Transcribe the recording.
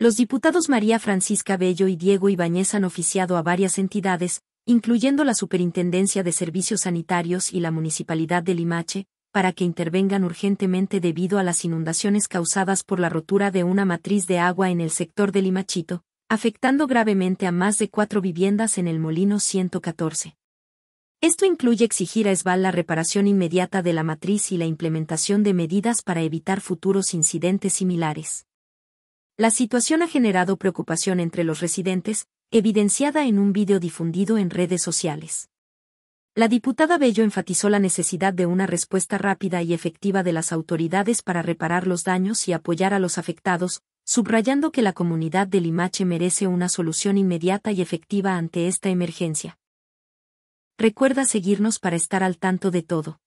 Los diputados María Francisca Bello y Diego Ibáñez han oficiado a varias entidades, incluyendo la Superintendencia de Servicios Sanitarios y la Municipalidad de Limache, para que intervengan urgentemente debido a las inundaciones causadas por la rotura de una matriz de agua en el sector de Limachito, afectando gravemente a más de cuatro viviendas en el Molino 114. Esto incluye exigir a Esbal la reparación inmediata de la matriz y la implementación de medidas para evitar futuros incidentes similares. La situación ha generado preocupación entre los residentes, evidenciada en un vídeo difundido en redes sociales. La diputada Bello enfatizó la necesidad de una respuesta rápida y efectiva de las autoridades para reparar los daños y apoyar a los afectados, subrayando que la comunidad de Limache merece una solución inmediata y efectiva ante esta emergencia. Recuerda seguirnos para estar al tanto de todo.